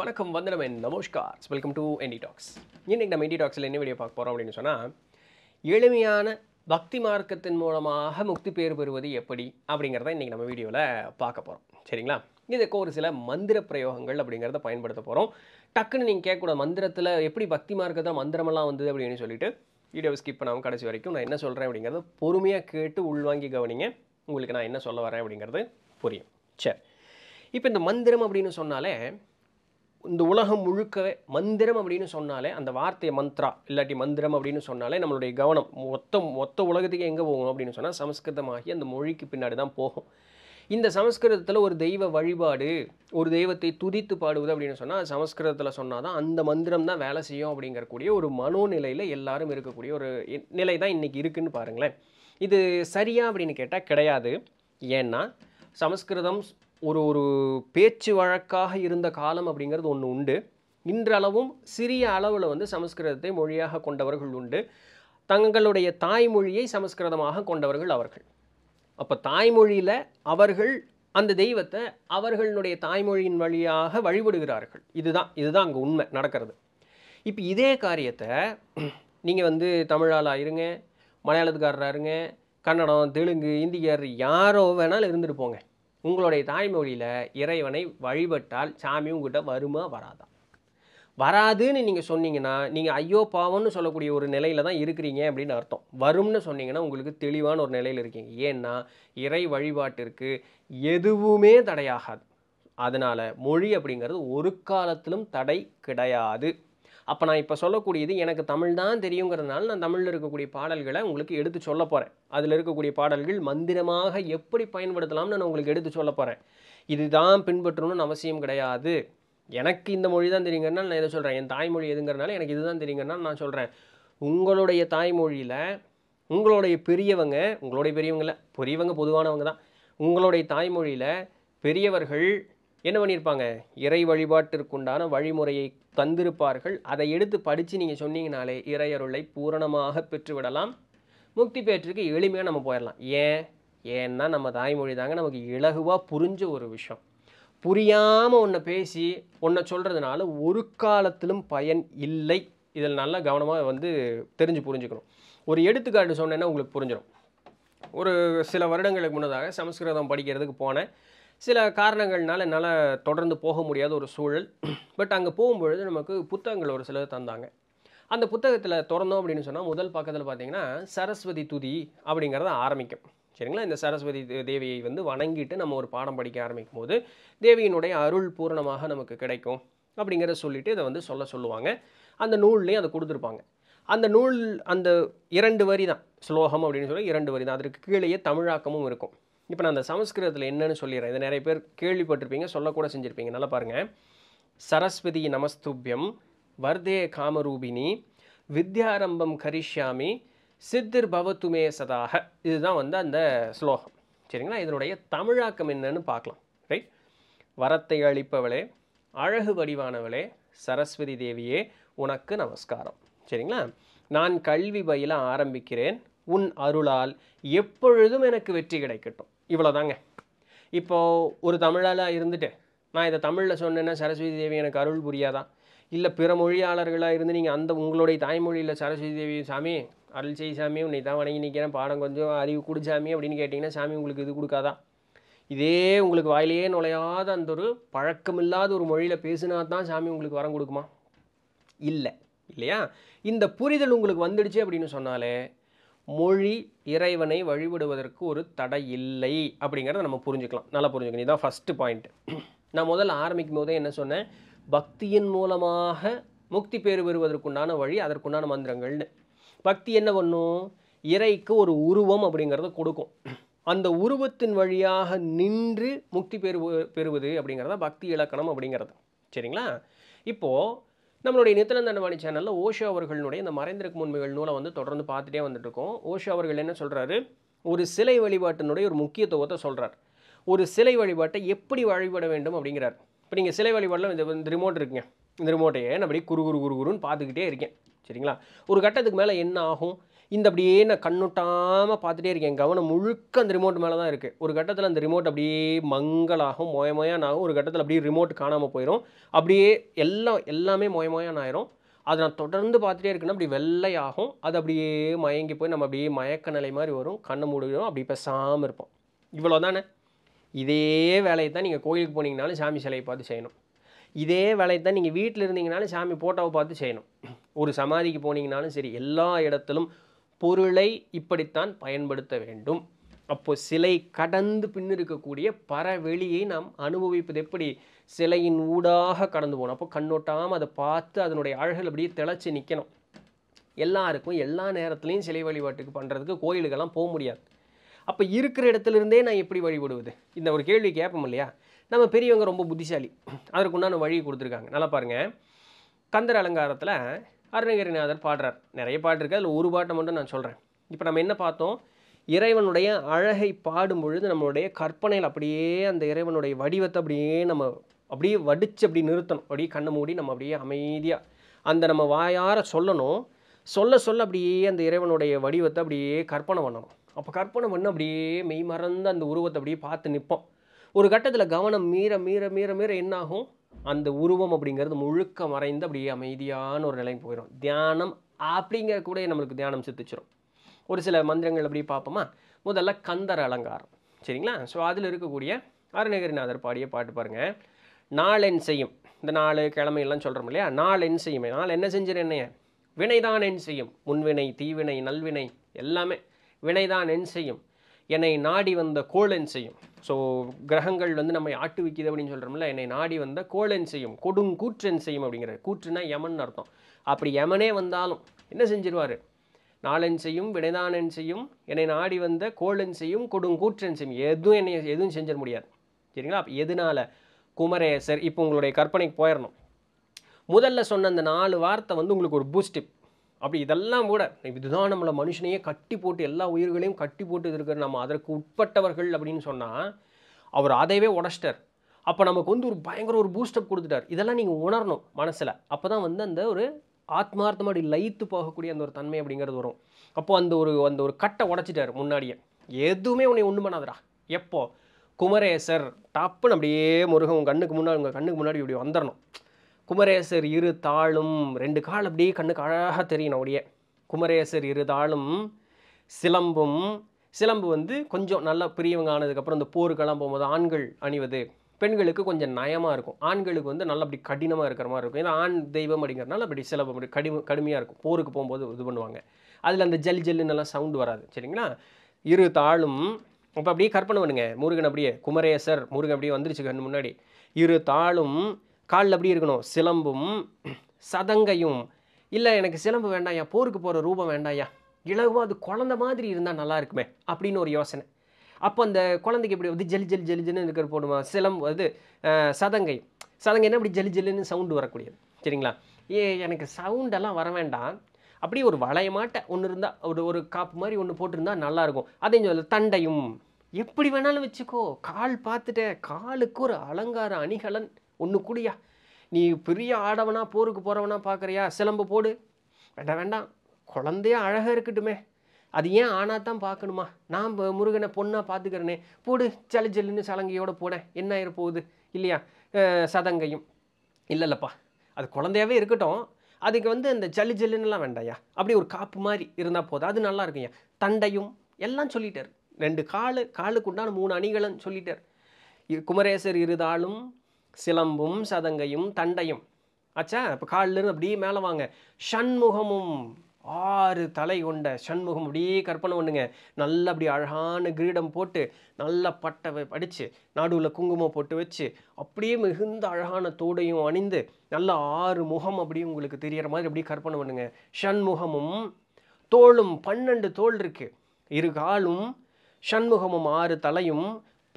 வணக்கம் என் நமஸ்கார் வெல்கம் டு என்டி டாக்ஸ் இன்றைக்கி நம்ம என்டி டாக்ஸில் என்ன வீடியோ பார்க்க போகிறோம் அப்படின்னு சொன்னால் எளிமையான பக்தி மார்க்கத்தின் மூலமாக முக்தி பேர் பெறுவது எப்படி அப்படிங்கிறத இன்றைக்கி நம்ம வீடியோவில் பார்க்க போகிறோம் சரிங்களா இதுக்கு ஒரு சில மந்திர பிரயோகங்கள் அப்படிங்கிறத பயன்படுத்த போகிறோம் டக்குன்னு நீங்கள் கேட்கக்கூட மந்திரத்தில் எப்படி பக்தி மார்க்கத்தில் மந்திரமெல்லாம் வந்தது அப்படின்னு சொல்லிட்டு வீடியோ ஸ்கிப் பண்ணாமல் கடைசி வரைக்கும் நான் என்ன சொல்கிறேன் அப்படிங்கிறத பொறுமையாக கேட்டு உள்வாங்கி கவனிங்க உங்களுக்கு நான் என்ன சொல்ல வரேன் அப்படிங்கிறது புரியும் சரி இப்போ இந்த மந்திரம் அப்படின்னு சொன்னாலே இந்த உலகம் முழுக்க மந்திரம் அப்படின்னு சொன்னாலே அந்த வார்த்தையை மந்த்ரா இல்லாட்டி மந்திரம் அப்படின்னு சொன்னாலே நம்மளுடைய கவனம் மொத்த மொத்த உலகத்துக்கு எங்கே போகும் அப்படின்னு சொன்னால் சமஸ்கிருதமாகி அந்த மொழிக்கு பின்னாடி தான் போகும் இந்த சமஸ்கிருதத்தில் ஒரு தெய்வ வழிபாடு ஒரு தெய்வத்தை துதித்து பாடுவது அப்படின்னு சொன்னால் சமஸ்கிருதத்தில் சொன்னால் தான் அந்த மந்திரம் தான் வேலை செய்யும் அப்படிங்கிறக்கூடிய ஒரு மனோநிலையில் எல்லாரும் இருக்கக்கூடிய ஒரு நிலை தான் இன்றைக்கி இருக்குதுன்னு பாருங்களேன் இது சரியா அப்படின்னு கேட்டால் கிடையாது ஏன்னா சமஸ்கிருதம் ஒரு ஒரு பேச்சு வழக்காக இருந்த காலம் அப்படிங்கிறது ஒன்று உண்டு இன்றளவும் சிறிய அளவில் வந்து சமஸ்கிருதத்தை மொழியாக கொண்டவர்கள் உண்டு தங்களுடைய தாய்மொழியை சமஸ்கிருதமாக கொண்டவர்கள் அவர்கள் அப்போ தாய்மொழியில் அவர்கள் அந்த தெய்வத்தை அவர்களுடைய தாய்மொழியின் வழியாக வழிபடுகிறார்கள் இதுதான் இதுதான் அங்கே உண்மை நடக்கிறது இப்போ இதே காரியத்தை நீங்கள் வந்து தமிழால் இருங்க மலையாளத்துக்காரராக இருங்க கன்னடம் தெலுங்கு இந்திக்காரர் யாரோ வேணாலும் இருந்துட்டு போங்க உங்களுடைய தாய்மொழியில் இறைவனை வழிபட்டால் சாமி உங்கள்கிட்ட வருமா வராதா வராதுன்னு நீங்கள் சொன்னீங்கன்னா நீங்கள் ஐயோ பாவம்னு சொல்லக்கூடிய ஒரு நிலையில் தான் இருக்கிறீங்க அப்படின்னு அர்த்தம் வரும்னு சொன்னீங்கன்னா உங்களுக்கு தெளிவான ஒரு நிலையில் இருக்கீங்க ஏன்னா இறை வழிபாட்டிற்கு எதுவுமே தடையாகாது அதனால் மொழி அப்படிங்கிறது ஒரு காலத்திலும் தடை கிடையாது அப்போ நான் இப்போ சொல்லக்கூடியது எனக்கு தமிழ் தான் தெரியுங்கிறதுனால நான் தமிழில் இருக்கக்கூடிய பாடல்களை உங்களுக்கு எடுத்து சொல்ல போகிறேன் அதில் இருக்கக்கூடிய பாடல்கள் மந்திரமாக எப்படி பயன்படுத்தலாம்னு நான் உங்களுக்கு எடுத்து சொல்ல போகிறேன் இதுதான் பின்பற்றணும்னு அவசியம் கிடையாது எனக்கு இந்த மொழி தான் தெரியுங்கிறனால நான் இதை சொல்கிறேன் என் தாய்மொழி எதுங்கிறனால எனக்கு இதுதான் தெரியுங்கிறனால நான் சொல்கிறேன் உங்களுடைய தாய்மொழியில் உங்களுடைய பெரியவங்க உங்களுடைய பெரியவங்கள பெரியவங்க பொதுவானவங்க தான் உங்களுடைய தாய்மொழியில் பெரியவர்கள் என்ன பண்ணியிருப்பாங்க இறை வழிபாட்டிற்குண்டான வழிமுறையை தந்திருப்பார்கள் அதை எடுத்து படித்து நீங்கள் சொன்னீங்கனாலே இறையருளை பூரணமாக பெற்றுவிடலாம் முக்தி பெற்றுக்கு எளிமையாக நம்ம போயிடலாம் ஏன் ஏன்னா நம்ம தாய்மொழி தாங்க நமக்கு இலகுவாக புரிஞ்ச ஒரு விஷயம் புரியாமல் ஒன்றை பேசி ஒன்றை சொல்கிறதுனால ஒரு காலத்திலும் பயன் இல்லை இதில் நல்லா கவனமாக வந்து தெரிஞ்சு புரிஞ்சுக்கணும் ஒரு எடுத்துக்காட்டு சொன்னேன்னா உங்களுக்கு புரிஞ்சிடும் ஒரு சில வருடங்களுக்கு முன்னதாக சமஸ்கிருதம் படிக்கிறதுக்கு போனேன் சில காரணங்கள்னால என்னால் தொடர்ந்து போக முடியாத ஒரு சூழல் பட் அங்கே போகும்பொழுது நமக்கு புத்தகங்கள் ஒரு சிலர் தந்தாங்க அந்த புத்தகத்தில் திறந்தோம் அப்படின்னு சொன்னால் முதல் பக்கத்தில் பார்த்தீங்கன்னா சரஸ்வதி துதி அப்படிங்கிறத ஆரம்பிக்கும் சரிங்களா இந்த சரஸ்வதி தேவியை வந்து வணங்கிட்டு நம்ம ஒரு பாடம் படிக்க ஆரம்பிக்கும் போது தேவியினுடைய அருள் பூரணமாக நமக்கு கிடைக்கும் அப்படிங்கிறத சொல்லிவிட்டு இதை வந்து சொல்ல சொல்லுவாங்க அந்த நூல்லையும் அதை கொடுத்துருப்பாங்க அந்த நூல் அந்த இரண்டு வரி தான் ஸ்லோகம் அப்படின்னு சொல்லி இரண்டு வரி தான் அதற்கு கீழேயே தமிழாக்கமும் இருக்கும் இப்போ நான் அந்த சமஸ்கிருதத்தில் என்னென்னு சொல்லிடுறேன் இதை நிறைய பேர் கேள்விப்பட்டிருப்பீங்க சொல்லக்கூட செஞ்சுருப்பீங்க நல்லா பாருங்கள் சரஸ்வதி நமஸ்துப்யம் வர்தே காமரூபினி வித்யாரம்பம் கரிஷ்யாமி சித்திர் பவத்துமே சதாக இதுதான் வந்து அந்த ஸ்லோகம் சரிங்களா இதனுடைய தமிழாக்கம் என்னன்னு பார்க்கலாம் ரைட் வரத்தை அளிப்பவளே அழகு வடிவானவளே சரஸ்வதி தேவியே உனக்கு நமஸ்காரம் சரிங்களா நான் கல்வி பயில ஆரம்பிக்கிறேன் உன் அருளால் எப்பொழுதும் எனக்கு வெற்றி கிடைக்கட்டும் இவ்வளோதாங்க இப்போது ஒரு தமிழாளாக இருந்துட்டு நான் இதை தமிழில் சொன்னேன்னா சரஸ்வதி தேவி எனக்கு அருள் புரியாதான் இல்லை பிற மொழியாளர்களாக இருந்து நீங்கள் அந்த உங்களுடைய தாய்மொழியில் சரஸ்வதி தேவி சாமி அருள் செய் சாமி உன்னை தான் வணங்கி நிற்கிறேன் பாடம் கொஞ்சம் அறிவு கொடு சாமி அப்படின்னு கேட்டிங்கன்னா சாமி உங்களுக்கு இது கொடுக்காதா இதே உங்களுக்கு வாயிலேயே நுழையாத அந்த ஒரு பழக்கமில்லாத ஒரு மொழியில் பேசுனா தான் சாமி உங்களுக்கு வரம் கொடுக்குமா இல்லை இல்லையா இந்த புரிதல் உங்களுக்கு வந்துடுச்சு அப்படின்னு சொன்னாலே மொழி இறைவனை வழிபடுவதற்கு ஒரு தடை இல்லை அப்படிங்கிறத நம்ம புரிஞ்சுக்கலாம் நல்லா புரிஞ்சுக்கணும் இதுதான் ஃபஸ்ட்டு பாயிண்ட் நான் முதல்ல ஆரம்பிக்கும் போதே என்ன சொன்னேன் பக்தியின் மூலமாக முக்தி பேறு பெறுவதற்குண்டான வழி அதற்குண்டான மந்திரங்கள்னு பக்தி என்ன பண்ணும் இறைக்கு ஒரு உருவம் அப்படிங்கிறத கொடுக்கும் அந்த உருவத்தின் வழியாக நின்று முக்தி பெறுவ பெறுவது அப்படிங்கிறத பக்தி இலக்கணம் அப்படிங்கிறது சரிங்களா இப்போது நம்மளுடைய நித்தினந்தண்டவாணி சேனலில் ஓஷோ அவர்களுடைய இந்த மறைந்திருக்கும் உண்மைகள் நூலை வந்து தொடர்ந்து பார்த்துட்டே வந்துட்டுருக்கோம் ஓஷோ அவர்கள் என்ன சொல்கிறாரு ஒரு சிலை வழிபாட்டினுடைய ஒரு முக்கியத்துவத்தை சொல்கிறார் ஒரு சிலை வழிபாட்டை எப்படி வழிபட வேண்டும் அப்படிங்கிறார் இப்போ நீங்கள் சிலை வழிபாட்டில் இந்த ரிமோட் இருக்குங்க இந்த ரிமோட்டையே நான் அப்படியே குறு குறு குருன்னு பார்த்துக்கிட்டே இருக்கேன் சரிங்களா ஒரு கட்டத்துக்கு மேலே என்ன ஆகும் இந்த அப்படியே நான் கண்ணுட்டாமல் பார்த்துட்டே இருக்கேன் கவனம் முழுக்க அந்த ரிமோட் மேலே தான் இருக்குது ஒரு கட்டத்தில் அந்த ரிமோட் அப்படியே மங்களாகும் மொயமொயான் ஆகும் ஒரு கட்டத்தில் அப்படியே ரிமோட் காணாமல் போயிடும் அப்படியே எல்லாம் எல்லாமே மொயமொயான் ஆயிரும் அதை நான் தொடர்ந்து பார்த்துட்டே இருக்கேன்னா அப்படி வெள்ளையாகும் அது அப்படியே மயங்கி போய் நம்ம அப்படியே மயக்க நிலை மாதிரி வரும் கண்ணை மூடிடும் அப்படி பேசாமல் இருப்போம் இவ்வளோ தானே இதே வேலையை தான் நீங்கள் கோயிலுக்கு போனீங்கனாலும் சாமி சிலையை பார்த்து செய்யணும் இதே வேலையை தான் நீங்கள் வீட்டில் இருந்தீங்கனாலும் சாமி ஃபோட்டோவை பார்த்து செய்யணும் ஒரு சமாதிக்கு போனீங்கனாலும் சரி எல்லா இடத்திலும் பொருளை இப்படித்தான் பயன்படுத்த வேண்டும் அப்போ சிலை கடந்து பின் இருக்கக்கூடிய பரவெளியை நாம் அனுபவிப்பது எப்படி சிலையின் ஊடாக கடந்து போகணும் அப்போ கண்ணோட்டாமல் அதை பார்த்து அதனுடைய அழகில் அப்படியே திளைச்சி நிற்கணும் எல்லாருக்கும் எல்லா நேரத்துலையும் சிலை வழிபாட்டுக்கு பண்ணுறதுக்கு கோயிலுக்கெல்லாம் போக முடியாது அப்போ இருக்கிற இடத்துலேருந்தே நான் எப்படி வழிபடுவது இந்த ஒரு கேள்வி கேட்போம் இல்லையா நம்ம பெரியவங்க ரொம்ப புத்திசாலி அதற்குண்டான வழி கொடுத்துருக்காங்க நல்லா பாருங்கள் கந்தர் அலங்காரத்தில் அருணகிரிநாதர் பாடுறார் நிறைய பாட்டு இருக்குது அதில் ஒரு பாட்டை மட்டும் நான் சொல்கிறேன் இப்போ நம்ம என்ன பார்த்தோம் இறைவனுடைய அழகை பாடும் பொழுது நம்மளுடைய கற்பனையில் அப்படியே அந்த இறைவனுடைய வடிவத்தை அப்படியே நம்ம அப்படியே வடித்து அப்படி நிறுத்தணும் அப்படியே கண்ணை மூடி நம்ம அப்படியே அமைதியாக அந்த நம்ம வாயார சொல்லணும் சொல்ல சொல்ல அப்படியே அந்த இறைவனுடைய வடிவத்தை அப்படியே கற்பனை பண்ணணும் அப்போ கற்பனை பண்ண அப்படியே மெய் மறந்து அந்த உருவத்தை அப்படியே பார்த்து நிற்போம் ஒரு கட்டத்தில் கவனம் மீற மீற மீற மீற என்னாகும் அந்த உருவம் அப்படிங்கிறது முழுக்க மறைந்து அப்படியே அமைதியான ஒரு நிலைக்கு போயிடும் தியானம் அப்படிங்கிற கூட நம்மளுக்கு தியானம் சித்திச்சிடும் ஒரு சில மந்திரங்கள் அப்படி பார்ப்போமா முதல்ல கந்தர் அலங்காரம் சரிங்களா ஸோ அதில் இருக்கக்கூடிய அருணகிரிநாதர் பாடிய பாட்டு பாருங்கள் நாளென் செய்யும் இந்த நாலு கிழமையெல்லாம் சொல்கிறோம் இல்லையா நாள் என் செய்யும் நாள் என்ன செஞ்சிரு என்னைய வினைதான் என் செய்யும் முன்வினை தீவினை நல்வினை எல்லாமே வினைதான் என் செய்யும் என்னை நாடி வந்த கோளன் செய்யும் ஸோ கிரகங்கள் வந்து நம்மை விற்கிது அப்படின்னு சொல்கிறோம்ல என்னை நாடி வந்த கோளன் செய்யும் கொடுங்கூற்றன் செய்யும் அப்படிங்கிற கூற்றுனா யமன் அர்த்தம் அப்படி யமனே வந்தாலும் என்ன செஞ்சிருவார் நாளன் செய்யும் வினைதானன் செய்யும் என்னை நாடி வந்த கோளன் செய்யும் கொடுங்கூற்றன் செய்யும் எதுவும் என்னை எதுவும் செஞ்சிட முடியாது சரிங்களா அப்போ எதனால் குமரேசர் இப்போ உங்களுடைய கற்பனைக்கு போயிடணும் முதல்ல சொன்ன அந்த நாலு வார்த்தை வந்து உங்களுக்கு ஒரு பூஸ்டிப் அப்படி இதெல்லாம் கூட இதுதான் நம்மளை மனுஷனையே கட்டி போட்டு எல்லா உயிர்களையும் கட்டி போட்டு இருக்கிற நம்ம அதற்கு உட்பட்டவர்கள் அப்படின்னு சொன்னால் அவர் அதையவே உடச்சிட்டார் அப்போ நமக்கு வந்து ஒரு பயங்கர ஒரு பூஸ்டப் கொடுத்துட்டார் இதெல்லாம் நீங்கள் உணரணும் மனசில் அப்போ தான் வந்து அந்த ஒரு ஆத்மார்த்தமாக லயித்து போகக்கூடிய அந்த ஒரு தன்மை அப்படிங்கிறது வரும் அப்போது அந்த ஒரு அந்த ஒரு கட்டை உடச்சிட்டார் முன்னாடியே எதுவுமே உன்னை ஒன்று பண்ணாதடா எப்போ குமரேசர் டப்புன்னு அப்படியே முருகன் உங்கள் கண்ணுக்கு முன்னாடி உங்கள் கண்ணுக்கு முன்னாடி இப்படி வந்துடணும் குமரேசர் இரு தாளும் ரெண்டு கால் அப்படியே கண்ணுக்கு அழகாக தெரியணும் அப்படியே குமரேசர் இரு தாளும் சிலம்பும் சிலம்பு வந்து கொஞ்சம் நல்லா பிரியவங்க ஆனதுக்கப்புறம் இந்த போருக்கெல்லாம் போகும்போது ஆண்கள் அணிவது பெண்களுக்கு கொஞ்சம் நயமாக இருக்கும் ஆண்களுக்கு வந்து நல்லா அப்படி கடினமாக இருக்கிற மாதிரி இருக்கும் ஏன்னா ஆண் தெய்வம் அப்படிங்கிறனால அப்படி சிலபம் அப்படி கடிம கடுமையாக இருக்கும் போருக்கு போகும்போது இது பண்ணுவாங்க அதில் அந்த ஜல் ஜல்லுன்னெல்லாம் சவுண்டு வராது சரிங்களா இரு தாளும் இப்போ அப்படியே கற்பனை பண்ணுங்க முருகன் அப்படியே குமரேசர் முருகன் அப்படியே வந்துருச்சு கண்ணு முன்னாடி இரு தாளும் காலில் எப்படி இருக்கணும் சிலம்பும் சதங்கையும் இல்லை எனக்கு சிலம்பு வேண்டாம்யா போருக்கு போகிற ரூபம் வேண்டாயா இலகுவாக அது குழந்த மாதிரி இருந்தால் நல்லா இருக்குமே அப்படின்னு ஒரு யோசனை அப்போ அந்த குழந்தைக்கு எப்படி வந்து ஜெல் ஜெல் ஜெல் இருக்கிற போடுமா சிலம்பு அது சதங்கை சதங்கை என்ன அப்படி ஜெல் ஜெல்லுன்னு சவுண்டு வரக்கூடியது சரிங்களா ஏ எனக்கு சவுண்டெல்லாம் வர வேண்டாம் அப்படியே ஒரு வளையமாட்ட ஒன்று இருந்தால் ஒரு ஒரு காப்பு மாதிரி ஒன்று போட்டிருந்தால் நல்லாயிருக்கும் அதையும் சொல்ல தண்டையும் எப்படி வேணாலும் வச்சுக்கோ கால் பார்த்துட்டேன் காலுக்கு ஒரு அலங்கார அணிகலன் ஒன்று கூடியா நீ பெரிய ஆடவனா போருக்கு போகிறவனா பார்க்குறியா சிலம்பு போடு வேண்டாம் வேண்டாம் குழந்தையாக அழகாக இருக்கட்டுமே அது ஏன் ஆனால் தான் பார்க்கணுமா நான் முருகனை பொண்ணாக பார்த்துக்கிறேனே போடு சளி ஜல்லுன்னு சலங்கையோடு போனேன் என்ன ஆகிற இல்லையா சதங்கையும் இல்லை இல்லைப்பா அது குழந்தையாகவே இருக்கட்டும் அதுக்கு வந்து அந்த ஜல்லி ஜல்லுன்னுலாம் வேண்டாயா அப்படி ஒரு காப்பு மாதிரி இருந்தால் போதும் அது நல்லா இருக்கும்யா தண்டையும் எல்லாம் சொல்லிட்டார் ரெண்டு காலு காலுக்கு உண்டான மூணு அணிகளும் சொல்லிட்டார் குமரேசர் இருந்தாலும் சிலம்பும் சதங்கையும் தண்டையும் ஆச்சா இப்போ காலிலிருந்து அப்படியே மேலே வாங்க சண்முகமும் ஆறு தலை கொண்ட சண்முகம் அப்படியே கற்பனை பண்ணுங்க நல்ல அப்படி அழகான கிரீடம் போட்டு நல்லா பட்டை படித்து நடுவில் குங்குமம் போட்டு வச்சு அப்படியே மிகுந்த அழகான தோடையும் அணிந்து நல்லா ஆறு முகம் அப்படியே உங்களுக்கு தெரியற மாதிரி அப்படியே கற்பனை பண்ணுங்க சண்முகமும் தோளும் பன்னெண்டு தோல் இருக்குது இரு காலும் சண்முகமும் ஆறு தலையும்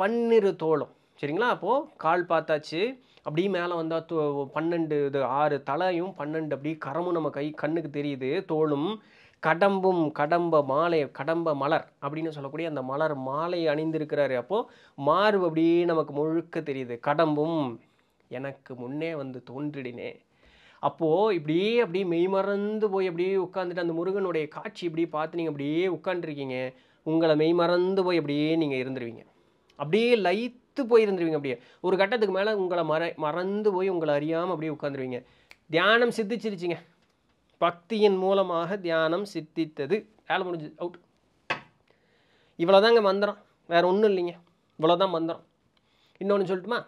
பன்னிரு தோளும் சரிங்களா அப்போது கால் பார்த்தாச்சு அப்படியே மேலே வந்தால் தோ பன்னெண்டு இது ஆறு தலையும் பன்னெண்டு அப்படியே கரமும் நம்ம கை கண்ணுக்கு தெரியுது தோளும் கடம்பும் கடம்ப மாலை கடம்ப மலர் அப்படின்னு சொல்லக்கூடிய அந்த மலர் மாலை அணிந்திருக்கிறாரு அப்போது மார்பு அப்படியே நமக்கு முழுக்க தெரியுது கடம்பும் எனக்கு முன்னே வந்து தோன்றிடினே அப்போது இப்படியே அப்படியே மெய்மறந்து போய் அப்படியே உட்காந்துட்டு அந்த முருகனுடைய காட்சி இப்படி பார்த்து நீங்கள் அப்படியே உட்காந்துருக்கீங்க உங்களை மெய்மறந்து போய் அப்படியே நீங்கள் இருந்துருவீங்க அப்படியே லைட் செத்து போயிருந்துருவீங்க அப்படியே ஒரு கட்டத்துக்கு மேலே உங்களை மற மறந்து போய் உங்களை அறியாமல் அப்படியே உட்காந்துருவீங்க தியானம் சித்திச்சிருச்சிங்க பக்தியின் மூலமாக தியானம் சித்தித்தது வேலை முடிஞ்சு அவுட் இவ்வளோதாங்க மந்திரம் வேறு ஒன்றும் இல்லைங்க இவ்வளோதான் மந்திரம் இன்னொன்று சொல்லட்டுமா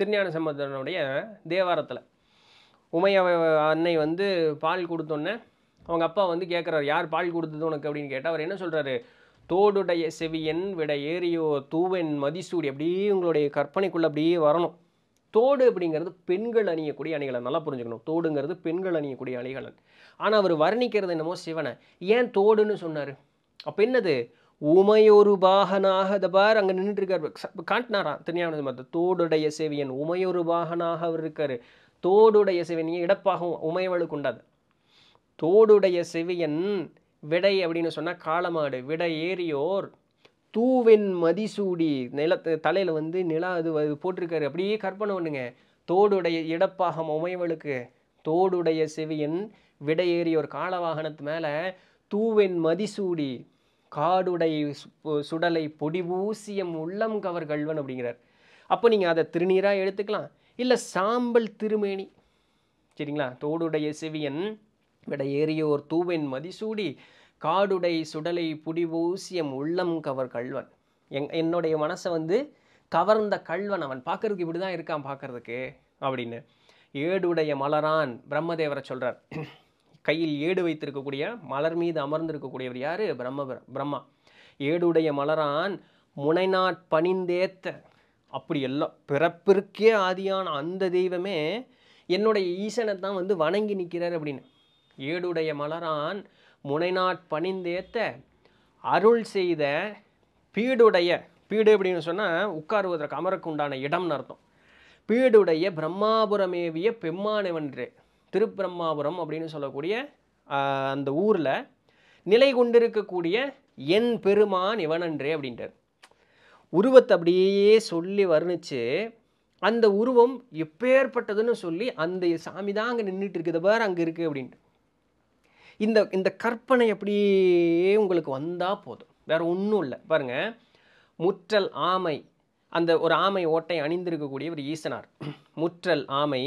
திருஞான சம்பந்தனுடைய தேவாரத்தில் உமைய அன்னை வந்து பால் கொடுத்தோன்னே அவங்க அப்பா வந்து கேட்குறாரு யார் பால் கொடுத்தது உனக்கு அப்படின்னு கேட்டால் அவர் என்ன சொல்கிறாரு தோடுடைய செவியன் விட ஏறியோ தூவன் மதிசூடி அப்படியே உங்களுடைய கற்பனைக்குள்ளே அப்படியே வரணும் தோடு அப்படிங்கிறது பெண்கள் அணியக்கூடிய அணிகலன் நல்லா புரிஞ்சுக்கணும் தோடுங்கிறது பெண்கள் அணியக்கூடிய அணிகலன் ஆனால் அவர் வர்ணிக்கிறது என்னமோ சிவனை ஏன் தோடுன்னு சொன்னார் அப்போ என்னது உமையொரு பாகனாக பார் அங்கே நின்றுட்டுருக்கார் காட்டினாரா தனியானது மற்ற தோடுடைய செவியன் உமையொரு பாகனாக அவர் இருக்கார் தோடுடைய செவியன் இடப்பாகவும் உமையவளுக்கு உண்டாது தோடுடைய செவியன் விடை அப்படின்னு சொன்னால் காலமாடு விடை ஏறியோர் தூவின் மதிசூடி நில தலையில் வந்து நிலா அது போட்டிருக்காரு அப்படியே கற்பனை ஒன்றுங்க தோடுடைய இடப்பாகம் உமைவளுக்கு தோடுடைய செவியன் விடையேறிய ஒரு கால வாகனத்து மேலே தூவின் மதிசூடி காடுடை சுடலை பொடிபூசியம் உள்ளம் கவர் கல்வன் அப்படிங்கிறார் அப்போ நீங்கள் அதை திருநீராக எடுத்துக்கலாம் இல்லை சாம்பல் திருமேனி சரிங்களா தோடுடைய செவியன் விட ஏறியோர் தூவென் மதிசூடி காடுடை சுடலை புடிபூசியம் உள்ளம் கவர் கல்வன் எங் என்னுடைய மனசை வந்து கவர்ந்த கல்வன் அவன் பார்க்கறதுக்கு இப்படி தான் இருக்கான் பார்க்கறதுக்கு அப்படின்னு ஏடுடைய மலரான் பிரம்மதேவரை சொல்கிறார் கையில் ஏடு வைத்திருக்கக்கூடிய மலர் மீது அமர்ந்திருக்கக்கூடியவர் யார் பிரம்ம பிரம்மா ஏடுடைய மலரான் முனைநாட் பணிந்தேத்த அப்படி எல்லாம் பிறப்பிற்கே ஆதியான அந்த தெய்வமே என்னுடைய ஈசனை தான் வந்து வணங்கி நிற்கிறார் அப்படின்னு ஏடுடைய மலரான் முனைநாட் பணிந்தேத்த அருள் செய்த பீடுடைய பீடு அப்படின்னு சொன்னால் உட்காருவதற்கு அமருக்கு உண்டான இடம்னு அர்த்தம் பீடுடைய பிரம்மாபுரமேவிய பெம்மானவன்று திருப்பிரம்மாபுரம் அப்படின்னு சொல்லக்கூடிய அந்த ஊரில் நிலை கொண்டிருக்கக்கூடிய என் பெருமான் இவனன்றே அப்படின்றார் உருவத்தை அப்படியே சொல்லி வர்ணித்து அந்த உருவம் எப்பேற்பட்டதுன்னு சொல்லி அந்த சாமி தான் அங்கே நின்றுட்டு இருக்குது பார் அங்கே இருக்குது அப்படின்ட்டு இந்த இந்த கற்பனை அப்படியே உங்களுக்கு வந்தால் போதும் வேறு ஒன்றும் இல்லை பாருங்கள் முற்றல் ஆமை அந்த ஒரு ஆமை ஓட்டை அணிந்திருக்கக்கூடிய ஒரு ஈசனார் முற்றல் ஆமை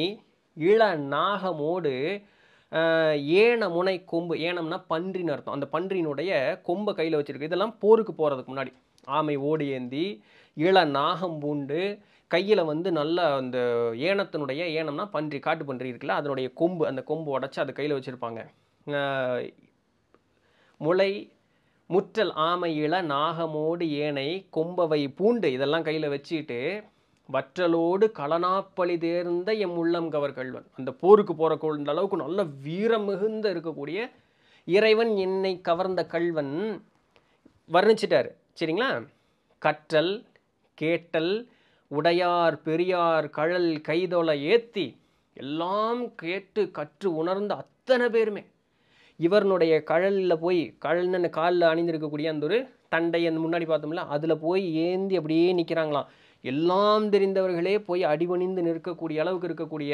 இள நாகமோடு ஏன முனை கொம்பு ஏனம்னா பன்றின்னு அர்த்தம் அந்த பன்றினுடைய கொம்பை கையில் வச்சுருக்கு இதெல்லாம் போருக்கு போகிறதுக்கு முன்னாடி ஆமை ஓடு ஏந்தி இள நாகம் பூண்டு கையில் வந்து நல்ல அந்த ஏனத்தினுடைய ஏனம்னா பன்றி காட்டு பன்றி இருக்குல்ல அதனுடைய கொம்பு அந்த கொம்பு உடச்சி அதை கையில் வச்சுருப்பாங்க முளை முற்றல் ஆமையில நாகமோடு ஏனை கொம்பவை பூண்டு இதெல்லாம் கையில் வச்சுக்கிட்டு வற்றலோடு கலனாப்பழி தேர்ந்த எம் உள்ளம் கவர் கல்வன் அந்த போருக்கு போகிற கொண்ட அளவுக்கு நல்ல வீரம் மிகுந்த இருக்கக்கூடிய இறைவன் என்னை கவர்ந்த கல்வன் வர்ணிச்சிட்டார் சரிங்களா கற்றல் கேட்டல் உடையார் பெரியார் கழல் கைதொலை ஏத்தி எல்லாம் கேட்டு கற்று உணர்ந்த அத்தனை பேருமே இவருடைய கழலில் போய் கழல்னு காலில் அணிந்திருக்கக்கூடிய அந்த ஒரு தண்டை அந்த முன்னாடி பார்த்தோம்ல அதில் போய் ஏந்தி அப்படியே நிற்கிறாங்களாம் எல்லாம் தெரிந்தவர்களே போய் அடிபணிந்து நிற்கக்கூடிய அளவுக்கு இருக்கக்கூடிய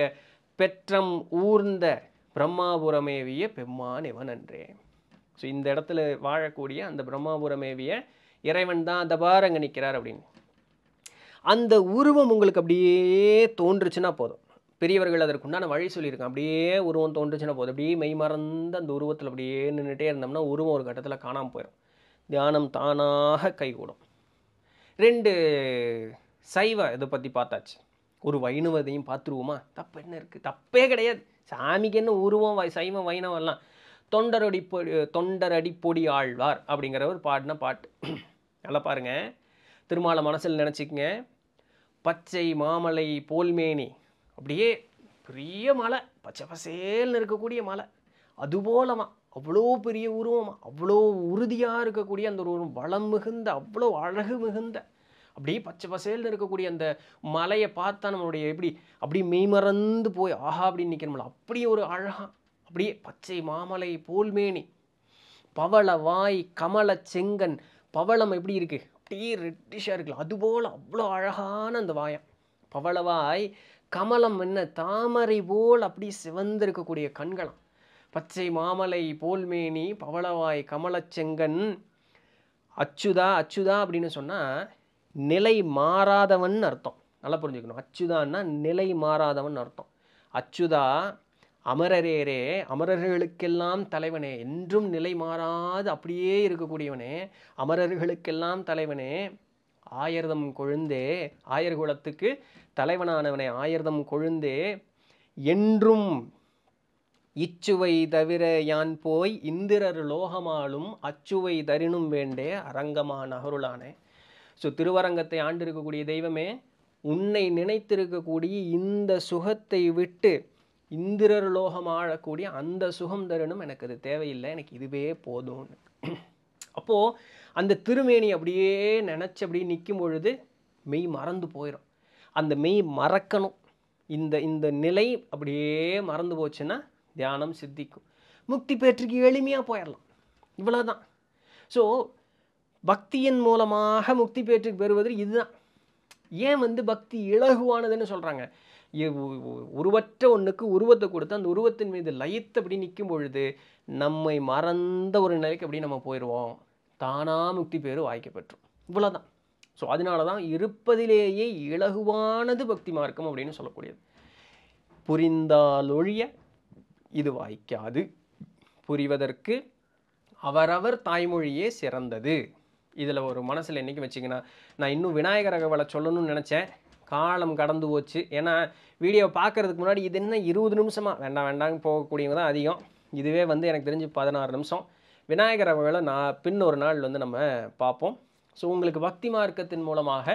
பெற்றம் ஊர்ந்த பிரம்மாபுரமேவிய பெம்மான் எவனன்றே ஸோ இந்த இடத்துல வாழக்கூடிய அந்த பிரம்மாபுரமேவிய இறைவன் தான் அந்த பாரங்க நிற்கிறார் அப்படின்னு அந்த உருவம் உங்களுக்கு அப்படியே தோன்றுச்சுன்னா போதும் பெரியவர்கள் அதற்குண்டான வழி சொல்லியிருக்கேன் அப்படியே உருவம் தோன்றுச்சுன்னா போதும் அப்படியே மெய் மறந்து அந்த உருவத்தில் அப்படியே நின்றுட்டே இருந்தோம்னா உருவம் ஒரு கட்டத்தில் காணாமல் போயிடும் தியானம் தானாக கைகூடும் ரெண்டு சைவ இதை பற்றி பார்த்தாச்சு ஒரு வைணவதையும் பார்த்துருவோமா தப்பு என்ன இருக்குது தப்பே கிடையாது சாமிக்கு என்ன உருவம் சைவம் வைணவம்லாம் தொண்டரடி பொடி தொண்டரடி பொடி ஆழ்வார் அப்படிங்கிறவர் பாடின பாட்டு நல்லா பாருங்கள் திருமாலை மனசில் நினச்சிக்கங்க பச்சை மாமலை போல்மேனி அப்படியே பெரிய மலை பச்சை பசேல்னு இருக்கக்கூடிய மலை அதுபோலமா அவ்வளோ பெரிய உருவமாக அவ்வளோ உறுதியாக இருக்கக்கூடிய அந்த ஒரு வளம் மிகுந்த அவ்வளோ அழகு மிகுந்த அப்படியே பச்சை பசேல்னு இருக்கக்கூடிய அந்த மலையை பார்த்தா நம்மளுடைய எப்படி அப்படி மெய்மறந்து போய் ஆஹா அப்படின்னு நிற்கிறோம்ல அப்படி ஒரு அழகா அப்படியே பச்சை மாமலை போல்மேனி பவள வாய் கமல செங்கன் பவளம் எப்படி இருக்குது அப்படியே ரெட்டிஷாக இருக்குல்ல அதுபோல் அவ்வளோ அழகான அந்த வாயம் பவளவாய் கமலம் என்ன தாமரை போல் அப்படி சிவந்திருக்கக்கூடிய கண்களம் பச்சை மாமலை போல்மேனி பவளவாய் கமலச்செங்கன் அச்சுதா அச்சுதா அப்படின்னு சொன்னால் நிலை மாறாதவன் அர்த்தம் நல்லா புரிஞ்சுக்கணும் அச்சுதான்னா நிலை மாறாதவன் அர்த்தம் அச்சுதா அமரரேரே அமரர்களுக்கெல்லாம் தலைவனே என்றும் நிலை மாறாது அப்படியே இருக்கக்கூடியவனே அமரர்களுக்கெல்லாம் தலைவனே ஆயிரதம் கொழுந்தே ஆயர் குலத்துக்கு தலைவனானவனை ஆயிரதம் கொழுந்தே என்றும் இச்சுவை தவிர யான் போய் இந்திரர் லோகமாலும் அச்சுவை தரினும் வேண்டே அரங்கமா நகருளானே ஸோ திருவரங்கத்தை ஆண்டிருக்கக்கூடிய தெய்வமே உன்னை நினைத்திருக்கக்கூடிய இந்த சுகத்தை விட்டு இந்திரர் லோகம் ஆழக்கூடிய அந்த சுகம் தருணம் எனக்கு அது தேவையில்லை எனக்கு இதுவே போதும்னு அப்போது அந்த திருமேனி அப்படியே நினச்சி அப்படியே நிற்கும் பொழுது மெய் மறந்து போயிடும் அந்த மெய் மறக்கணும் இந்த இந்த நிலை அப்படியே மறந்து போச்சுன்னா தியானம் சித்திக்கும் முக்தி பெற்றுக்கு எளிமையாக போயிடலாம் இவ்வளோதான் ஸோ பக்தியின் மூலமாக முக்தி பெற்றுக்கு பெறுவது இதுதான் ஏன் வந்து பக்தி இலகுவானதுன்னு சொல்கிறாங்க உருவற்ற ஒன்றுக்கு உருவத்தை கொடுத்து அந்த உருவத்தின் மீது அப்படி நிற்கும் பொழுது நம்மை மறந்த ஒரு நிலைக்கு அப்படி நம்ம போயிடுவோம் தானாக முக்தி பேர் வாய்க்க பெற்றோம் இவ்வளோதான் ஸோ அதனால தான் இருப்பதிலேயே இலகுவானது பக்தி மார்க்கம் அப்படின்னு சொல்லக்கூடியது புரிந்தாலொழிய இது வாய்க்காது புரிவதற்கு அவரவர் தாய்மொழியே சிறந்தது இதில் ஒரு மனசில் என்றைக்கும் வச்சிங்கன்னா நான் இன்னும் விநாயகர் அகவலை சொல்லணும்னு நினச்சேன் காலம் கடந்து போச்சு ஏன்னா வீடியோ பார்க்குறதுக்கு முன்னாடி இது என்ன இருபது நிமிஷமாக வேண்டாம் வேண்டாம்னு போகக்கூடியவங்க தான் அதிகம் இதுவே வந்து எனக்கு தெரிஞ்சு பதினாறு நிமிஷம் விநாயகர் அவர்களை நான் பின் ஒரு நாள் வந்து நம்ம பார்ப்போம் ஸோ உங்களுக்கு பக்தி மார்க்கத்தின் மூலமாக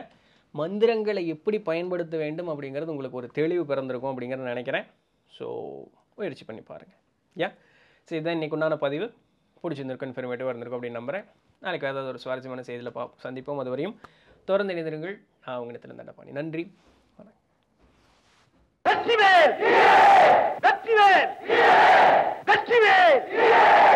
மந்திரங்களை எப்படி பயன்படுத்த வேண்டும் அப்படிங்கிறது உங்களுக்கு ஒரு தெளிவு பிறந்திருக்கும் அப்படிங்கிறத நினைக்கிறேன் ஸோ முயற்சி பண்ணி பாருங்கள் யா ஸோ இதான் இன்றைக்கு உண்டான பதிவு பிடிச்சிருந்திருக்கும் இன்ஃபர்மேட்டிவாக இருந்திருக்கும் அப்படின்னு நம்புகிறேன் நாளைக்கு ஏதாவது ஒரு சுவாரஸ்யமான செய்தியில் பா சந்திப்போம் அது வரையும் தொடர்ந்து இணைந்திருங்கள் உங்களிடத்தில் இருந்த பண்ணி நன்றி வணக்கம் வெற்றிவேல் வெற்றிவேல் வெற்றிவேல்